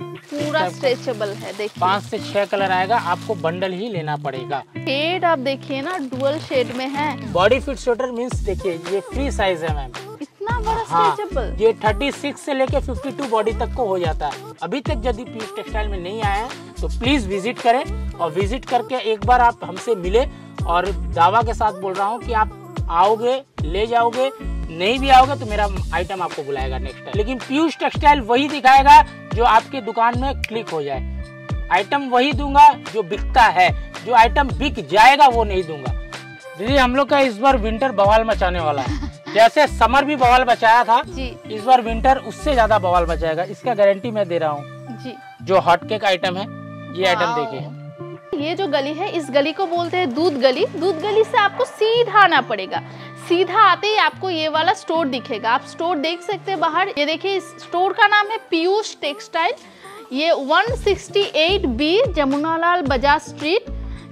पूरा स्ट्रेचेबल है देखिए पाँच से छह कलर आएगा आपको बंडल ही लेना पड़ेगा शेड आप देखिए ना डुअल शेड में है बॉडी फिट स्वेटर मीन्स देखिए ये फ्री साइज है मैम इतना बड़ा हाँ, स्ट्रेचेबल ये थर्टी सिक्स से लेके फिफ्टी टू बॉडी तक को हो जाता है अभी तक यदि पीस टेक्सटाइल में नहीं आया तो प्लीज विजिट करें और विजिट करके एक बार आप हमसे मिले और दावा के साथ बोल रहा हूँ कि आप आओगे ले जाओगे नहीं भी आओगे तो मेरा आइटम आपको बुलाएगा नेक्स्ट टाइम लेकिन पीयूष टेक्सटाइल वही दिखाएगा जो आपके दुकान में क्लिक हो जाए आइटम वही दूंगा जो बिकता है जो आइटम बिक जाएगा वो नहीं दूंगा दीदी हम लोग का इस बार विंटर बवाल मचाने वाला है जैसे समर भी बवाल बचाया था इस बार विंटर उससे ज्यादा बवाल बचाएगा इसका गारंटी मैं दे रहा हूँ जो हॉट केक आइटम है ये आइटम देखिए ये जो गली है इस गली को बोलते हैं दूध गली दूध गली से आपको सीधा आना पड़ेगा सीधा आते ही आपको ये वाला स्टोर दिखेगा आप स्टोर देख सकते हैं बाहर ये देखिए इस स्टोर का नाम है पीयूष टेक्सटाइल ये 168 बी जमुनालाल बाजार स्ट्रीट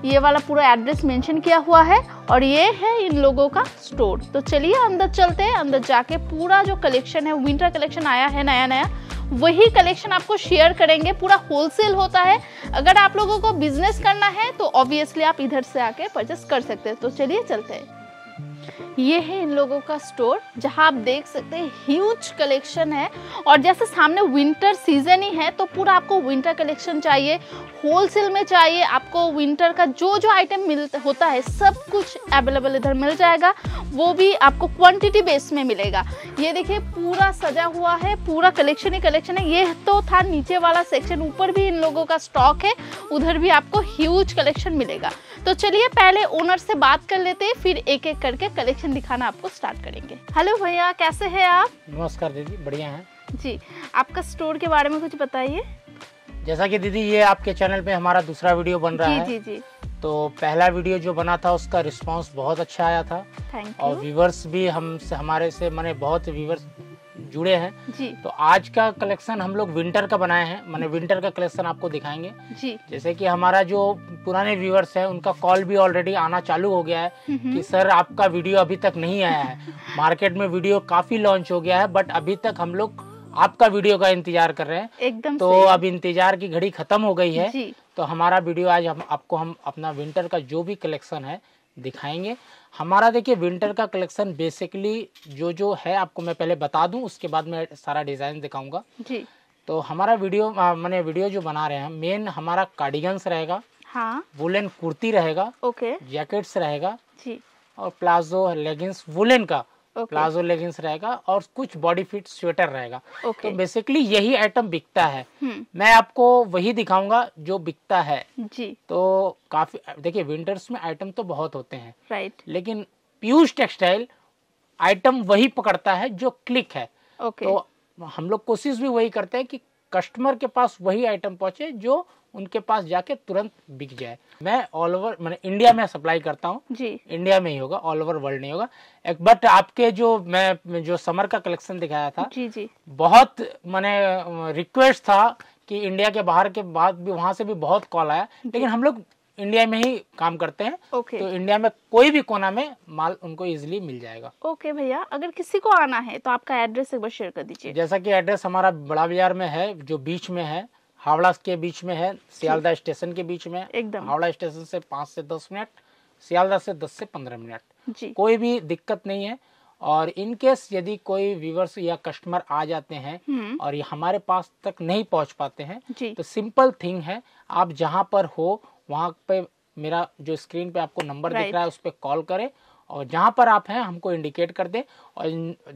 ये वाला पूरा एड्रेस मेंशन किया हुआ है और ये है इन लोगों का स्टोर तो चलिए अंदर चलते हैं अंदर जाके पूरा जो कलेक्शन है विंटर कलेक्शन आया है नया नया वही कलेक्शन आपको शेयर करेंगे पूरा होलसेल होता है अगर आप लोगों को बिजनेस करना है तो ऑब्वियसली आप इधर से आके परचेस कर सकते हैं तो चलिए चलते हैं ये है इन लोगों का स्टोर जहां आप देख सकते हैं ह्यूज कलेक्शन है और जैसे सामने विंटर सीजन ही है तो पूरा आपको विंटर कलेक्शन चाहिए होलसेल में चाहिए आपको विंटर का जो जो आइटम मिलता होता है सब कुछ अवेलेबल इधर मिल जाएगा वो भी आपको क्वांटिटी बेस में मिलेगा ये देखिए पूरा सजा हुआ है पूरा कलेक्शन ही कलेक्शन है ये तो था नीचे वाला सेक्शन ऊपर भी इन लोगों का स्टॉक है उधर भी आपको ह्यूज कलेक्शन मिलेगा तो चलिए पहले ओनर से बात कर लेते हैं फिर एक एक करके कलेक्शन दिखाना आपको स्टार्ट करेंगे हेलो भैया कैसे हैं आप नमस्कार दीदी बढ़िया हैं जी आपका स्टोर के बारे में कुछ बताइए जैसा कि दीदी ये आपके चैनल पे हमारा दूसरा वीडियो बन रहा जी, है जी जी तो पहला वीडियो जो बना था उसका रिस्पॉन्स बहुत अच्छा आया था और व्यूवर्स भी हमसे हमारे से मैंने बहुत व्यूवर्स जुड़े हैं तो आज का कलेक्शन हम लोग विंटर का बनाए हैं मैंने विंटर का कलेक्शन आपको दिखाएंगे जी। जैसे कि हमारा जो पुराने व्यूअर्स है उनका कॉल भी ऑलरेडी आना चालू हो गया है हम्म, हम्म। कि सर आपका वीडियो अभी तक नहीं आया है मार्केट में वीडियो काफी लॉन्च हो गया है बट अभी तक हम लोग आपका वीडियो का इंतजार कर रहे हैं एकदम तो अब इंतजार की घड़ी खत्म हो गई है तो हमारा वीडियो आज हम आपको हम अपना विंटर का जो भी कलेक्शन है दिखाएंगे हमारा देखिए विंटर का कलेक्शन बेसिकली जो जो है आपको मैं पहले बता दूं उसके बाद मैं सारा डिज़ाइन दिखाऊंगा जी तो हमारा वीडियो मैंने वीडियो जो बना रहे हैं मेन हमारा कार्डिगन्स रहेगा हाँ वुलन कुर्ती रहेगा ओके जैकेट्स रहेगा जी और प्लाजो लेगिंग्स वुलन का okay. प्लाजो लेगिंग्स रहेगा और कुछ बॉडी फिट स्वेटर रहेगा okay. तो बेसिकली यही आइटम बिकता है हुँ. हम्म। मैं आपको वही दिखाऊंगा जो बिकता है जी तो काफी देखिए विंटर्स में आइटम तो बहुत होते हैं राइट right. लेकिन प्यूज टेक्सटाइल आइटम वही पकड़ता है जो क्लिक है okay. तो हम लोग कोशिश भी वही करते हैं कि कस्टमर के पास वही आइटम पहुंचे जो उनके पास जाके तुरंत बिक जाए मैं ऑल ओवर मैंने इंडिया में सप्लाई करता हूँ इंडिया में ही होगा ऑल ओवर वर्ल्ड नहीं होगा एक बट आपके जो मैं जो समर का कलेक्शन दिखाया था जी जी बहुत मैंने रिक्वेस्ट था कि इंडिया के बाहर के बाद भी वहां से भी बहुत कॉल आया लेकिन हम लोग इंडिया में ही काम करते हैं ओके तो इंडिया में कोई भी कोना में माल उनको इजिली मिल जाएगा ओके भैया अगर किसी को आना है तो आपका एड्रेस एक बार शेयर कर दीजिए जैसा कि एड्रेस हमारा बड़ा बाजार में है जो बीच में है हावड़ा के बीच में है सियालदा स्टेशन के बीच में एकदम हावड़ा स्टेशन से पांच से दस मिनट सियालदा से दस से पंद्रह मिनट कोई भी दिक्कत नहीं है और इन केस यदि कोई व्यूवर्स या कस्टमर आ जाते हैं हम्म। और ये हमारे पास तक नहीं पहुंच पाते हैं तो सिंपल थिंग है आप जहां पर हो वहाँ पे मेरा जो स्क्रीन पे आपको नंबर दिख रहा है उस पर कॉल करें और जहाँ पर आप हैं हमको इंडिकेट कर दें और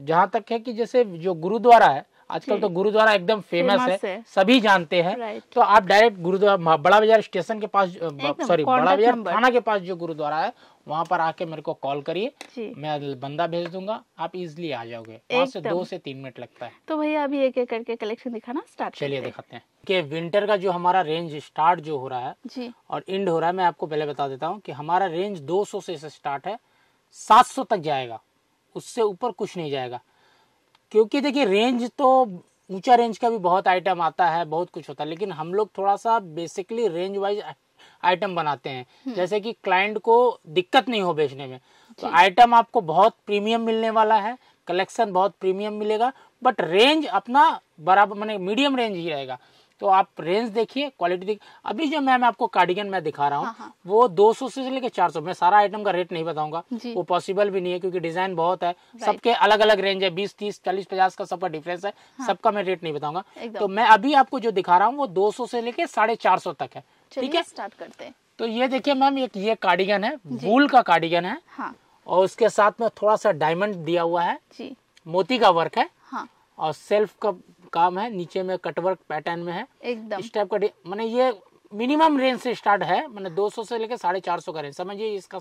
जहाँ तक है कि जैसे जो गुरुद्वारा है आजकल तो गुरुद्वारा एकदम फेमस, फेमस है, है सभी जानते हैं तो आप डायरेक्ट गुरुद्वारा बड़ा बाजार स्टेशन के पास सॉरी बड़ा बाजार थाना के पास जो गुरुद्वारा है वहाँ पर आके मेरे को कॉल करिए मैं बंदा भेज दूंगा आप इजिली आ जाओगे वहाँ से दो से तीन मिनट लगता है तो भैया अभी एक एक करके कलेक्शन दिखाना स्टार्ट चलिए दिखाते हैं कि विंटर का जो हमारा रेंज स्टार्ट जो हो रहा है जी। और एंड हो रहा है मैं आपको पहले बता देता हूँ कि हमारा रेंज 200 से स्टार्ट है 700 तक जाएगा उससे ऊपर कुछ नहीं जाएगा क्योंकि देखिए रेंज तो ऊंचा रेंज का भी बहुत आइटम आता है बहुत कुछ होता है लेकिन हम लोग थोड़ा सा बेसिकली रेंज वाइज आइटम बनाते हैं हम्म। जैसे कि क्लाइंट को दिक्कत नहीं हो बेचने में तो आइटम आपको बहुत प्रीमियम मिलने वाला है कलेक्शन बहुत प्रीमियम मिलेगा बट रेंज अपना बराबर मैंने मीडियम रेंज ही रहेगा तो आप रेंज देखिए क्वालिटी देखिए अभी जो मैम आपको कार्डिगन मैं दिखा रहा हूँ हाँ, हाँ। वो दो वो 200 से लेकर 400 मैं सारा आइटम का रेट नहीं बताऊंगा वो पॉसिबल भी नहीं है क्योंकि डिजाइन बहुत है सबके अलग अलग रेंज है बीस तीस चालीस पचास का सबका डिफरेंस है हाँ। सबका मैं रेट नहीं बताऊंगा तो मैं अभी आपको जो दिखा रहा हूँ वो दो से लेकर साढ़े तक है ठीक है स्टार्ट करते हैं तो ये देखिए मैम एक ये कार्डिगन है वूल का कार्डिगन है और उसके साथ में थोड़ा सा डायमंड दिया हुआ है मोती का वर्क है और सेल्फ का काम है नीचे में कटवर्क पैटर्न में है एकदम इस टाइप का मैंने ये मिनिमम रेंज से स्टार्ट है मैंने 200 से लेकर साढ़े चार सौ का रेंज समझिए इसका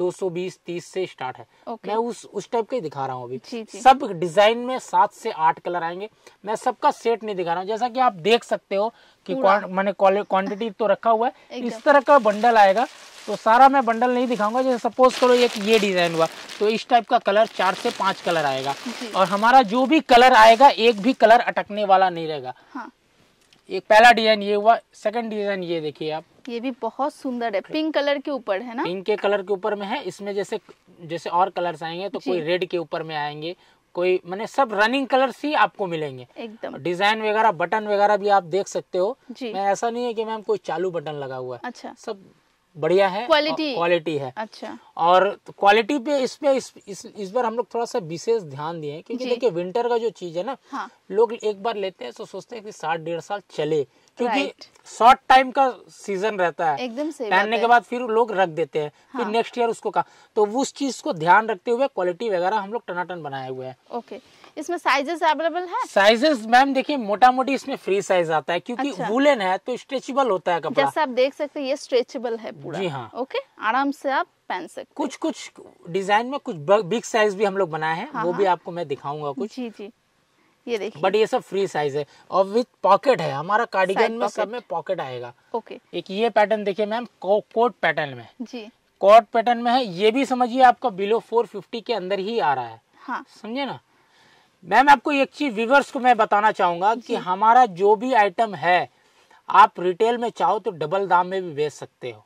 220 30 से स्टार्ट है okay. मैं उस उस टाइप का ही दिखा रहा हूँ अभी जी, जी. सब डिजाइन में सात से आठ कलर आएंगे मैं सबका सेट नहीं दिखा रहा हूँ जैसा कि आप देख सकते हो कि मैंने क्वांटिटी तो रखा हुआ है इस तरह का बंडल आएगा तो सारा मैं बंडल नहीं दिखाऊंगा जैसे सपोज करो एक ये डिज़ाइन हुआ तो इस टाइप का कलर चार से पांच कलर आएगा और हमारा जो भी कलर आएगा एक भी कलर अटकने वाला नहीं रहेगा हाँ। एक पहला डिजाइन ये हुआ सेकंड डिजाइन ये देखिए आप ये भी बहुत सुंदर है पिंक कलर के ऊपर है ना पिंक के कलर के ऊपर में है इसमें जैसे जैसे और कलर्स आएंगे तो कोई रेड के ऊपर में आएंगे कोई मैंने सब रनिंग कलर्स ही आपको मिलेंगे एकदम डिजाइन वगैरह बटन वगैरह भी आप देख सकते हो मैं ऐसा नहीं है कि मैम कोई चालू बटन लगा हुआ है अच्छा सब बढ़िया है क्वालिटी क्वालिटी है अच्छा और क्वालिटी पे इसमें इस इस, इस बार हम लोग थोड़ा सा विशेष ध्यान दिए क्योंकि देखिए विंटर का जो चीज है ना हाँ। लोग एक बार लेते हैं तो सोचते हैं कि साठ डेढ़ साल चले क्योंकि शॉर्ट टाइम का सीजन रहता है एकदम से पहनने के बाद फिर लोग रख देते हैं हाँ। फिर नेक्स्ट ईयर उसको कहा तो उस चीज को ध्यान रखते हुए क्वालिटी वगैरह हम लोग टनाटन बनाए हुए हैं ओके इसमें साइजेस अवेलेबल है साइजेस मैम देखिए मोटा मोटी इसमें फ्री साइज आता है क्योंकि अच्छा। वुलन है तो स्ट्रेचेबल होता है कपड़ा जैसा आप देख सकते हैं ये स्ट्रेचेबल है पूरा जी हाँ ओके आराम से आप पहन सकते कुछ कुछ डिजाइन में कुछ बिग साइज भी हम लोग बनाए हैं हाँ, वो हाँ। भी आपको मैं दिखाऊंगा कुछ जी जी ये देखिए बट ये सब फ्री साइज है और विद पॉकेट है हमारा कार्डिगन में सब में पॉकेट आएगा ओके एक ये पैटर्न देखिए मैम कोट पैटर्न में जी कोट पैटर्न में है ये भी समझिए आपका बिलो 450 के अंदर ही आ रहा है हाँ। समझे ना मैम आपको एक चीज व्यूवर्स को मैं बताना चाहूंगा कि हमारा जो भी आइटम है आप रिटेल में चाहो तो डबल दाम में भी बेच सकते हो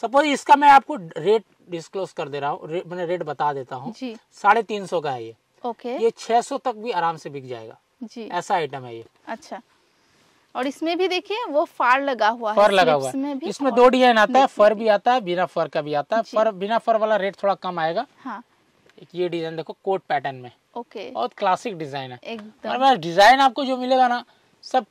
सपोज इसका मैं आपको रेट डिस्क्लोज कर दे रहा हूँ रे, मैंने रेट बता देता हूँ साढ़े तीन सौ का है ये ओके ये छह सौ तक भी आराम से बिक जाएगा जी ऐसा आइटम है ये अच्छा और इसमें भी देखिए वो फार लगा हुआ फर है लगा हुआ है इसमें दो डिजाइन आता है फर भी आता है बिना फर का भी आता है फर बिना फर वाला रेट थोड़ा कम आएगा हाँ। ये डिजाइन देखो कोट पैटर्न में ओके बहुत क्लासिक डिजाइन है एकदम डिजाइन आपको जो मिलेगा ना सब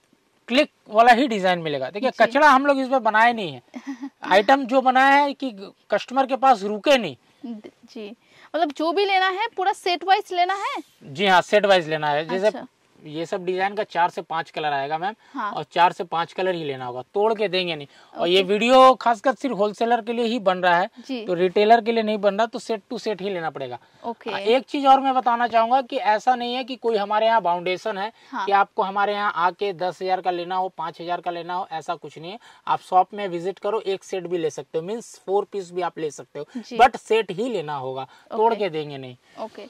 क्लिक वाला ही डिजाइन मिलेगा देखिए कचरा हम लोग इसमें बनाए नहीं है आइटम जो बनाया है कि कस्टमर के पास रुके नहीं जी मतलब जो भी लेना है पूरा सेट वाइज लेना है जी हाँ सेट वाइज लेना है जैसे अच्छा। ये सब डिजाइन का चार से पांच कलर आएगा मैम हाँ। और चार से पांच कलर ही लेना होगा तोड़ के देंगे नहीं और ये वीडियो खासकर सिर्फ होलसेलर के लिए ही बन रहा है तो रिटेलर के लिए नहीं बन रहा तो सेट टू सेट ही लेना पड़ेगा एक चीज और मैं बताना चाहूंगा की ऐसा नहीं है की कोई हमारे यहाँ फाउंडेशन है हाँ। की आपको हमारे यहाँ आके दस का लेना हो पांच का लेना हो ऐसा कुछ नहीं है आप शॉप में विजिट करो एक सेट भी ले सकते हो मीन्स फोर पीस भी आप ले सकते हो बट सेट ही लेना होगा तोड़ के देंगे नहीं ओके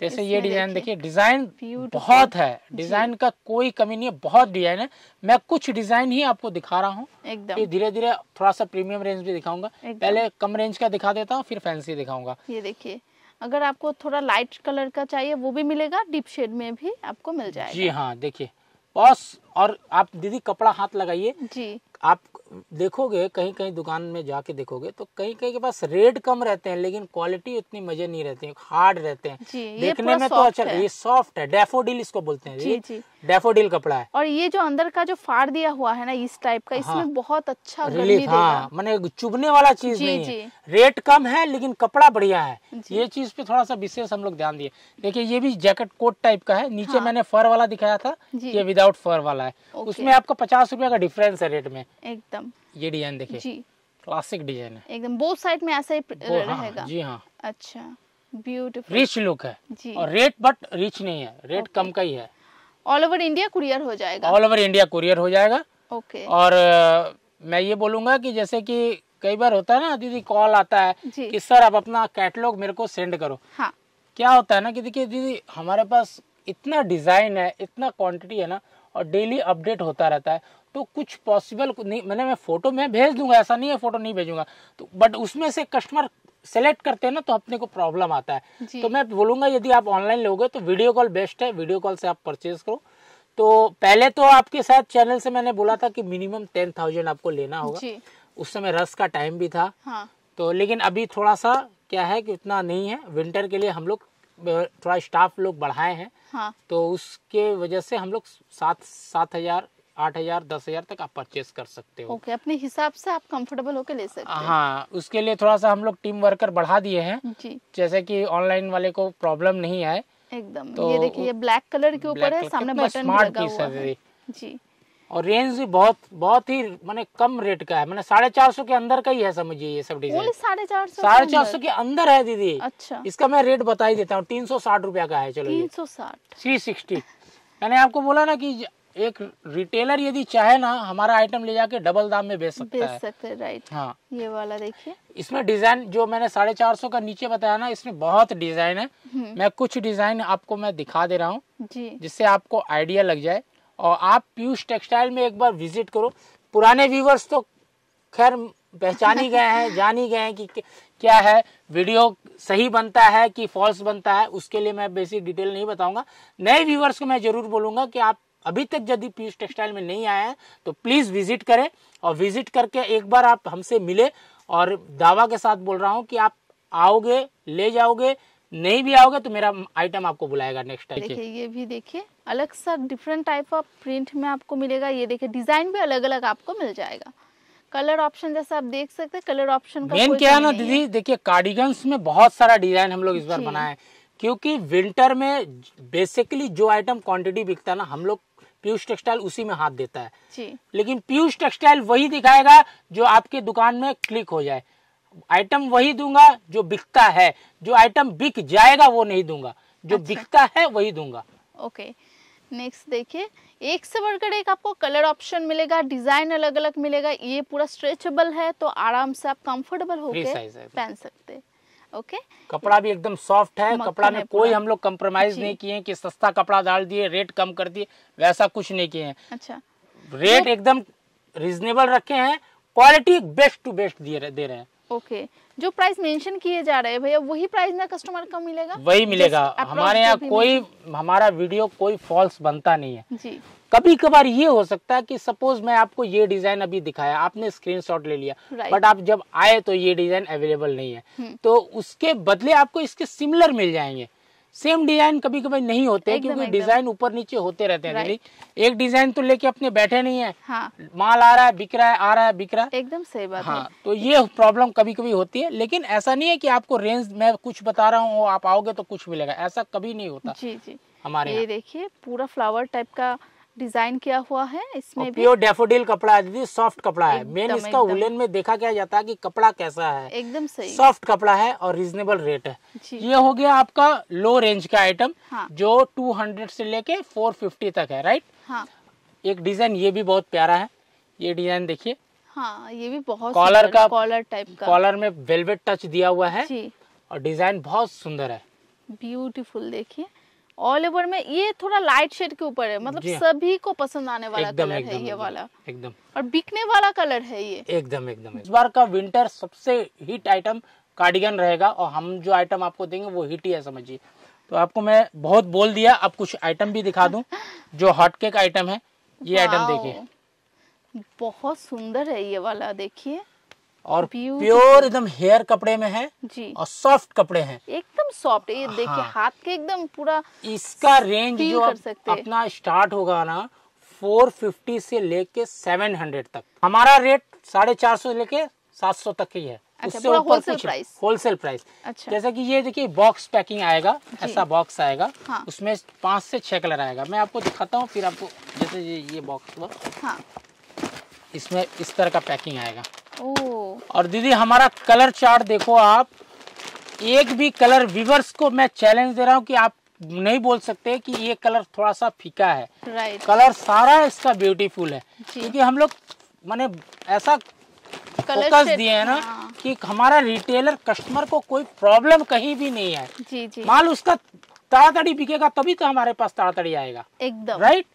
जैसे ये डिजाइन देखिए डिजाइन बहुत है डिजाइन का कोई कमी नहीं है बहुत डिजाइन है मैं कुछ डिजाइन ही आपको दिखा रहा हूँ एकदम धीरे धीरे थोड़ा सा प्रीमियम रेंज भी दिखाऊंगा पहले कम रेंज का दिखा देता हूँ फिर फैंसी दिखाऊंगा ये देखिए अगर आपको थोड़ा लाइट कलर का चाहिए वो भी मिलेगा डीप शेड में भी आपको मिल जाएगा जी हाँ देखिये बॉस और आप दीदी कपड़ा हाथ लगाइए जी आप देखोगे कहीं कहीं दुकान में जाके देखोगे तो कहीं कहीं के पास रेट कम रहते हैं लेकिन क्वालिटी उतनी मजे नहीं रहती हार्ड रहते हैं देखने में तो अच्छा ये सॉफ्ट है डेफोडिल इसको बोलते हैं जी, जी। डेफोडिल कपड़ा है और ये जो अंदर का जो फाड़ दिया हुआ है ना इस टाइप का हाँ, इसमें बहुत अच्छा रिलीफ हाँ मैंने चुभने वाला चीज नहीं है रेट कम है लेकिन कपड़ा बढ़िया है ये चीज पे थोड़ा सा विशेष हम लोग ध्यान दिए देखिए ये भी जैकेट कोट टाइप का है नीचे हाँ। मैंने फर वाला दिखाया था ये विदाउट फर वाला है उसमें आपका पचास रुपया का डिफरेंस है रेट में एकदम एकदम ये डिजाइन देखिए जी क्लासिक डिजाइन है एकदम बोथ साइड में ऐसा ही हाँ, रहेगा जी हाँ अच्छा ब्यूटीफुल रिच लुक है जी और रेट बट रिच नहीं है रेट कम का ही है ऑल ओवर इंडिया कुरियर हो जाएगा ऑल ओवर इंडिया कुरियर हो जाएगा ओके okay. और मैं ये बोलूंगा कि जैसे कि कई बार होता है ना दीदी कॉल आता है कि सर आप अपना कैटलॉग मेरे को सेंड करो हाँ क्या होता है ना कि देखिए दीदी हमारे पास इतना डिजाइन है इतना क्वांटिटी है ना और डेली अपडेट होता रहता है तो कुछ पॉसिबल नहीं मैंने मैं फोटो मैं भेज दूंगा ऐसा नहीं है फोटो नहीं भेजूंगा तो बट उसमें से कस्टमर सेलेक्ट करते हैं ना तो अपने को प्रॉब्लम आता है तो मैं बोलूंगा यदि आप ऑनलाइन लोगे तो वीडियो कॉल बेस्ट है वीडियो कॉल से आप परचेज करो तो पहले तो आपके साथ चैनल से मैंने बोला था कि मिनिमम टेन थाउजेंड आपको लेना होगा उस समय रस का टाइम भी था हाँ। तो लेकिन अभी थोड़ा सा क्या है कि उतना नहीं है विंटर के लिए हम लोग थोड़ा स्टाफ लोग बढ़ाए हैं हाँ। तो उसके वजह से हम लोग सात सात हजार आठ हजार दस हजार तक आप परचेस कर सकते हो ओके अपने हिसाब से आप कंफर्टेबल होकर ले सकते हैं हाँ उसके लिए थोड़ा सा हम लोग टीम वर्कर बढ़ा दिए हैं जी जैसे कि ऑनलाइन वाले को प्रॉब्लम नहीं आए एकदम तो ये देखिए ये ब्लैक कलर के ऊपर है सामने बटन लगा हुआ है जी और रेंज भी बहुत बहुत ही मैंने कम रेट का है मैंने साढ़े चार सौ के अंदर का ही है समझिए ये सब डिजाइन साढ़े चार सौ साढ़े चार सौ के अंदर है दीदी अच्छा इसका मैं रेट बता ही देता हूँ तीन सौ साठ रूपया का है चलो तीन सौ साठ थ्री सिक्सटी मैंने आपको बोला ना कि एक रिटेलर यदि चाहे ना हमारा आइटम ले जाके डबल दाम में बेच सकता बेच है सकते राइट हाँ ये वाला देखिए इसमें डिजाइन जो मैंने साढ़े चार सौ का नीचे बताया ना इसमें बहुत डिजाइन है हम्म। मैं कुछ डिजाइन आपको मैं दिखा दे रहा हूँ जिससे आपको आइडिया लग जाए और आप पीयूष टेक्सटाइल में एक बार विजिट करो पुराने व्यूवर्स तो खैर पहचान ही गए हैं जान ही गए हैं कि क्या है वीडियो सही बनता है कि फॉल्स बनता है उसके लिए मैं बेसिक डिटेल नहीं बताऊंगा नए व्यूवर्स को मैं जरूर बोलूंगा कि आप अभी तक यदि पीयूष टेक्सटाइल में नहीं आए हैं तो प्लीज़ विजिट करें और विजिट करके एक बार आप हमसे मिले और दावा के साथ बोल रहा हूँ कि आप आओगे ले जाओगे नहीं भी आओगे तो मेरा आइटम आपको बुलाएगा नेक्स्ट टाइम देखिए ये भी देखिए अलग सा डिफरेंट टाइप ऑफ प्रिंट में आपको मिलेगा ये देखिए डिजाइन भी अलग अलग आपको मिल जाएगा कलर ऑप्शन जैसा आप देख सकते हैं कलर ऑप्शन का मेन क्या ना दीदी देखिए कार्डिगन्स में बहुत सारा डिजाइन हम लोग इस बार बनाए क्योंकि विंटर में बेसिकली जो आइटम क्वांटिटी बिकता है ना हम लोग पीयूष टेक्सटाइल उसी में हाथ देता है जी। लेकिन पीयूष टेक्सटाइल वही दिखाएगा जो आपके दुकान में क्लिक हो जाए आइटम वही दूंगा जो बिकता है जो आइटम बिक जाएगा वो नहीं दूंगा जो अच्छा। बिकता है वही दूंगा ओके नेक्स्ट देखिए एक से बढ़कर एक आपको कलर ऑप्शन मिलेगा डिजाइन अलग अलग मिलेगा ये पूरा स्ट्रेचेबल है तो आराम से आप कंफर्टेबल होकर पहन सकते हैं ओके okay. कपड़ा भी एकदम सॉफ्ट है कपड़ा में कोई हम लोग कम्प्रोमाइज नहीं किए कि सस्ता कपड़ा डाल दिए रेट कम कर दिए वैसा कुछ नहीं किए हैं अच्छा रेट एकदम रीजनेबल रखे हैं क्वालिटी बेस्ट टू बेस्ट दे रहे हैं ओके okay. जो प्राइस मेंशन किए जा रहे हैं भैया वही प्राइस में कस्टमर को मिलेगा वही मिलेगा हमारे यहाँ कोई हमारा वीडियो कोई फॉल्स बनता नहीं है जी कभी कभार ये हो सकता है कि सपोज मैं आपको ये डिजाइन अभी दिखाया आपने स्क्रीनशॉट ले लिया बट आप जब आए तो ये डिजाइन अवेलेबल नहीं है हम्म। तो उसके बदले आपको इसके सिमिलर मिल जाएंगे सेम डिजाइन कभी कभी नहीं होते क्योंकि डिजाइन ऊपर नीचे होते रहते हैं right. एक डिजाइन तो लेके अपने बैठे नहीं है हाँ. माल आ रहा है बिक रहा है आ रहा है बिक रहा है एकदम सही बात हाँ तो ये प्रॉब्लम कभी कभी होती है लेकिन ऐसा नहीं है कि आपको रेंज मैं कुछ बता रहा हूँ आप आओगे तो कुछ मिलेगा ऐसा कभी नहीं होता जी जी हमारे ये देखिए पूरा फ्लावर टाइप का डिजाइन किया हुआ है इसमें भी प्योर डेफोडिल कपड़ा दीदी सॉफ्ट कपड़ा है मेन इसका उलेन में देखा क्या जाता है कि कपड़ा कैसा है एकदम सही सॉफ्ट कपड़ा है और रीजनेबल रेट है ये हो गया आपका लो रेंज का आइटम हाँ। जो 200 से लेके 450 तक है राइट हाँ। एक डिजाइन ये भी बहुत प्यारा है ये डिजाइन देखिए हाँ ये भी बहुत कॉलर का कॉलर टाइप का कॉलर में वेलवेट टच दिया हुआ है और डिजाइन बहुत सुंदर है ब्यूटीफुल देखिए ऑल ओवर में ये थोड़ा लाइट शेड के ऊपर है मतलब हाँ। सभी को पसंद आने वाला कलर है ये वाला एकदम और बिकने वाला कलर है ये एकदम एकदम इस बार का विंटर सबसे हिट आइटम कार्डिगन रहेगा और हम जो आइटम आपको देंगे वो हिट ही है समझिए तो आपको मैं बहुत बोल दिया अब कुछ आइटम भी दिखा दूं जो हॉट केक आइटम है ये आइटम देखिए बहुत सुंदर है ये वाला देखिए और प्योर एकदम हेयर कपड़े में है जी और सॉफ्ट कपड़े हैं एकदम सॉफ्ट ये देखिए हाँ। हाथ के एकदम पूरा इसका रेंज जो अपना स्टार्ट होगा ना 450 से लेके 700 तक हमारा रेट साढ़े चार सौ लेके सात सौ तक ही है अच्छा, उससे ऊपर होलसेल प्राइस जैसा कि ये देखिए बॉक्स पैकिंग आएगा ऐसा बॉक्स आएगा हाँ। उसमें पांच से छह कलर आएगा मैं आपको दिखाता हूँ फिर आपको जैसे ये, ये बॉक्स हुआ हाँ। इसमें इस तरह का पैकिंग आएगा और दीदी हमारा कलर चार्ट देखो आप एक भी कलर विवर्स को मैं चैलेंज दे रहा हूँ कि आप नहीं बोल सकते कि ये कलर थोड़ा सा फीका है कलर सारा इसका ब्यूटीफुल है क्योंकि हम लोग मैंने ऐसा फोकस दिए है ना हाँ। कि हमारा रिटेलर कस्टमर को कोई प्रॉब्लम कहीं भी नहीं है जी, जी। माल उसका ताड़ाताड़ी बिकेगा तभी तो हमारे पास ताड़ाताड़ी आएगा एकदम राइट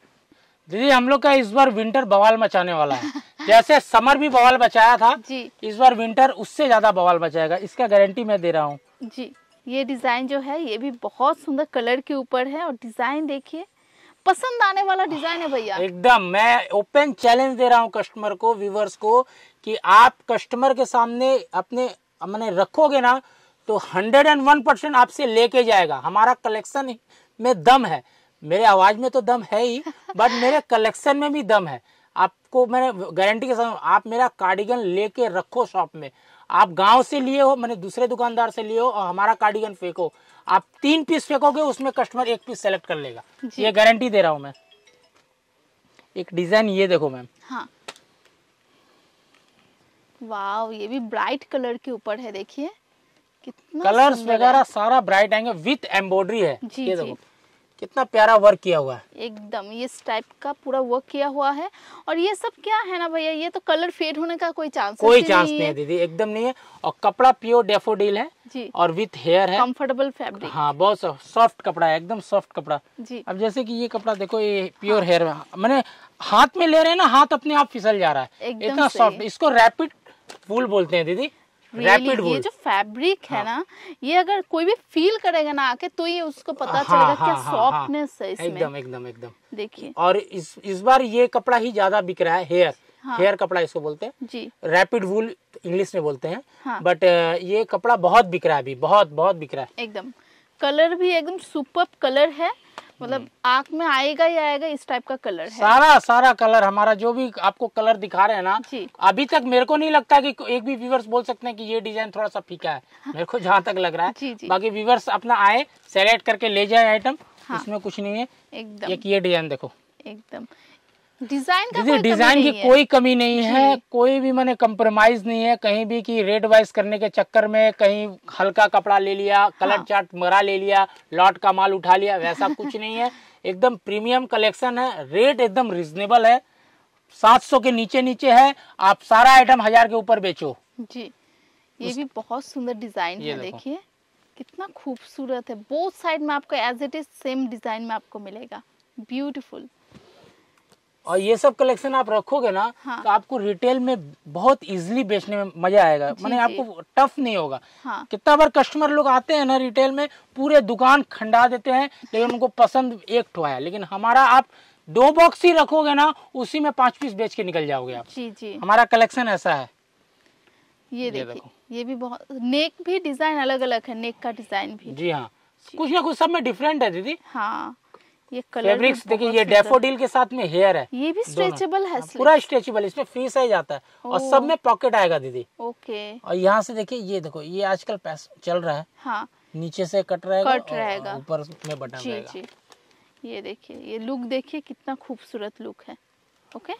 दीदी हम लोग का इस बार विंटर बवाल मचाने वाला है जैसे समर भी बवाल बचाया था जी इस बार विंटर उससे ज्यादा बवाल बचाएगा इसका गारंटी मैं दे रहा हूँ जी ये डिजाइन जो है ये भी बहुत सुंदर कलर के ऊपर है और डिजाइन देखिए पसंद आने वाला डिजाइन है भैया एकदम मैं ओपन चैलेंज दे रहा हूँ कस्टमर को व्यूवर्स को कि आप कस्टमर के सामने अपने मैंने रखोगे ना तो वन परसेंट आपसे लेके जाएगा हमारा कलेक्शन में दम है मेरे आवाज में तो दम है ही बट मेरे कलेक्शन में भी दम है आपको मैंने गारंटी के साथ आप मेरा कार्डिगन लेके रखो शॉप में आप गांव से लिए हो मैंने दूसरे दुकानदार से लिए हो और हमारा कार्डिगन फेंको आप तीन पीस फेंकोगे उसमें कस्टमर एक पीस सेलेक्ट कर लेगा ये गारंटी दे रहा हूँ मैं एक डिजाइन ये देखो मैम हाँ वाह ये भी ब्राइट कलर के ऊपर है देखिए कलर्स वगैरह सारा ब्राइट आएंगे विथ एम्ब्रॉयडरी है जी, ये देखो कितना प्यारा वर्क किया हुआ है एकदम इस टाइप का पूरा वर्क किया हुआ है और ये सब क्या है ना भैया ये तो कलर फेड होने का कोई चांस कोई चांस नहीं है दीदी एकदम नहीं है और कपड़ा प्योर डेफोडील है जी और विथ हेयर है कम्फर्टेबल फैब्रिक हाँ बहुत सॉफ्ट कपड़ा है एकदम सॉफ्ट कपड़ा जी अब जैसे की ये कपड़ा देखो ये प्योर हेयर मैंने हाथ में ले रहे हैं ना हाथ अपने आप फिसल जा रहा है इतना सॉफ्ट इसको रैपिड फूल बोलते हैं दीदी रैपिड really, ये जो फैब्रिक हाँ. है ना ये अगर कोई भी फील करेगा ना आके तो ये उसको पता हाँ, चलेगा हाँ, क्या सॉफ्टनेस हाँ, हाँ। है इसमें एकदम एकदम एकदम देखिए और इस इस बार ये कपड़ा ही ज्यादा बिक रहा है हेयर हाँ, हेयर कपड़ा इसको बोलते हैं जी रैपिड वूल इंग्लिश में बोलते हैं हाँ, बट ये कपड़ा बहुत बिक रहा है अभी बहुत बहुत बिक रहा है एकदम कलर भी एकदम सुपर कलर है मतलब हम्म। आंख में आएगा ही आएगा इस टाइप का कलर है सारा सारा कलर हमारा जो भी आपको कलर दिखा रहे हैं ना अभी तक मेरे को नहीं लगता कि एक भी व्यूवर्स बोल सकते हैं कि ये डिजाइन थोड़ा सा फीका है हाँ। मेरे को जहाँ तक लग रहा है जी, जी। बाकी व्यूवर्स अपना आए सेलेक्ट करके ले जाए आइटम हाँ। इसमें कुछ नहीं है एकदम एक ये डिजाइन देखो एकदम डिजाइन का डिजाइन की कोई कमी नहीं है कोई भी मैंने कम्प्रोमाइज नहीं है कहीं भी की रेट वाइज करने के चक्कर में कहीं हल्का कपड़ा ले लिया कलर हाँ। चार्ट मरा ले लिया लॉट का माल उठा लिया वैसा कुछ नहीं है एकदम प्रीमियम कलेक्शन है रेट एकदम रिजनेबल है सात सौ के नीचे नीचे है आप सारा आइटम हजार के ऊपर बेचो जी ये उस... भी बहुत सुंदर डिजाइन है देखिए कितना खूबसूरत है बोथ साइड में आपको as it is same design में आपको मिलेगा ब्यूटीफुल और ये सब कलेक्शन आप रखोगे ना हाँ। तो आपको रिटेल में बहुत इजीली बेचने में मजा आएगा मैंने आपको टफ नहीं होगा हाँ। कितना बार कस्टमर लोग आते हैं ना रिटेल में पूरे दुकान खंडा देते हैं लेकिन उनको पसंद एक ठो है लेकिन हमारा आप दो बॉक्स ही रखोगे ना उसी में पांच पीस बेच के निकल जाओगे आप जी जी हमारा कलेक्शन ऐसा है ये देखो ये भी बहुत नेक भी डिजाइन अलग अलग है नेक का डिजाइन भी जी हाँ कुछ ना कुछ सब में डिफरेंट है दीदी हाँ ये कलर देखिए ये डेफोडिल के साथ में हेयर है ये भी स्ट्रेचेबल है पूरा स्ट्रेचेबल इसमें फ्री साइज आता है और सब में पॉकेट आएगा दीदी ओके और यहाँ से देखिए ये देखो ये आजकल चल रहा है हाँ नीचे से कट रहेगा कट रहेगा ऊपर में बटन जी जी ये देखिए ये लुक देखिए कितना खूबसूरत लुक है ओके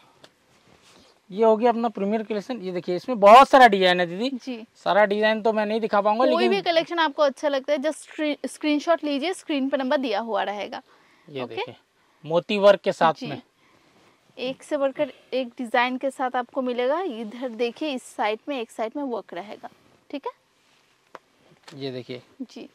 ये हो गया अपना प्रीमियर कलेक्शन ये देखिए इसमें बहुत सारा डिजाइन है दीदी जी सारा डिजाइन तो मैं नहीं दिखा पाऊंगा कोई भी कलेक्शन आपको अच्छा लगता है जस्ट स्क्रीनशॉट लीजिए स्क्रीन पर नंबर दिया हुआ रहेगा ये okay? देखिए मोती वर्क के साथ में एक से बढ़कर एक डिजाइन के साथ आपको मिलेगा इधर देखिए इस साइड में एक साइड में वर्क रहेगा ठीक है ये देखिए जी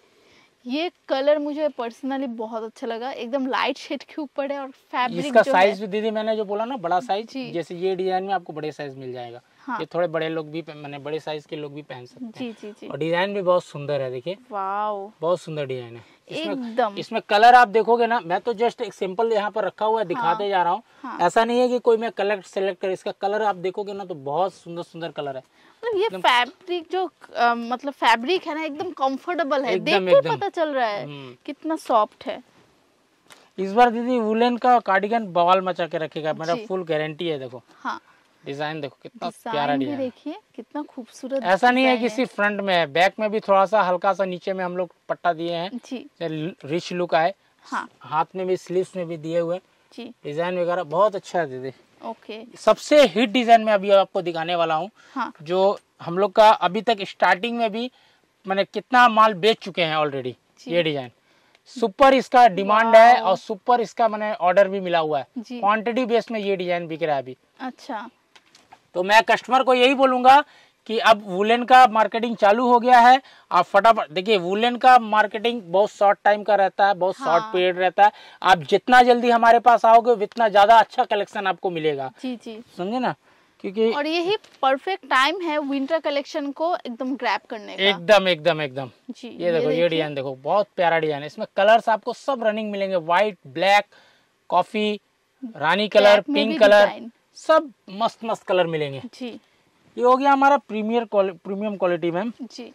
ये कलर मुझे पर्सनली बहुत अच्छा लगा एकदम लाइट शेड के ऊपर है और फैब्रिक इसका साइज भी दीदी मैंने जो बोला ना बड़ा साइज जैसे ये डिजाइन में आपको बड़े साइज मिल जाएगा हाँ। ये थोड़े बड़े लोग भी मैंने बड़े साइज के लोग भी पहन सकते हैं जी, जी। और डिजाइन भी बहुत सुंदर है देखिए बहुत सुंदर डिजाइन है एकदम इसमें कलर आप देखोगे ना मैं तो जस्ट एक सिंपल यहाँ पर रखा हुआ है दिखाते हाँ, जा रहा हूँ हाँ, ऐसा नहीं है कि कोई मैं कलर सेलेक्ट कर इसका कलर आप देखोगे ना तो बहुत सुंदर सुंदर कलर है मतलब ये फैब्रिक जो आ, मतलब फैब्रिक है ना एकदम कंफर्टेबल है देख के पता चल रहा है हम्म। कितना सॉफ्ट है इस बार दीदी वुलन का कार्डिगन बवाल मचा के रखेगा मेरा फुल गारंटी है देखो हाँ डिजाइन देखो कितना प्यारा डिजाइन देखिए कितना खूबसूरत ऐसा नहीं है कि सिर्फ फ्रंट में है बैक में भी थोड़ा सा हल्का सा नीचे में हम लोग पट्टा दिए हैं जी रिच लुक आए हाँ। हाथ में भी स्लीव में भी दिए हुए डिजाइन वगैरह बहुत अच्छा है दीदी ओके सबसे हिट डिजाइन में अभी आपको दिखाने वाला हूँ हाँ। जो हम लोग का अभी तक स्टार्टिंग में भी मैंने कितना माल बेच चुके हैं ऑलरेडी ये डिजाइन सुपर इसका डिमांड है और सुपर इसका मैंने ऑर्डर भी मिला हुआ है क्वांटिटी बेस में ये डिजाइन बिक रहा है अभी अच्छा तो मैं कस्टमर को यही बोलूंगा कि अब वुलन का मार्केटिंग चालू हो गया है आप फटाफट देखिए वुलन का मार्केटिंग बहुत शॉर्ट टाइम का रहता है बहुत शॉर्ट हाँ। पीरियड रहता है आप जितना जल्दी हमारे पास आओगे उतना ज्यादा अच्छा कलेक्शन आपको मिलेगा जी जी समझे ना क्योंकि और यही परफेक्ट टाइम है विंटर कलेक्शन को एकदम ग्रैप करने का एकदम एकदम एकदम जी ये, ये देखो ये डिजाइन देखो बहुत प्यारा डिजाइन है इसमें कलर्स आपको सब रनिंग मिलेंगे व्हाइट ब्लैक कॉफी रानी कलर पिंक कलर सब मस्त मस्त कलर मिलेंगे जी ये हो गया हमारा प्रीमियर प्रीमियम क्वालिटी मैम जी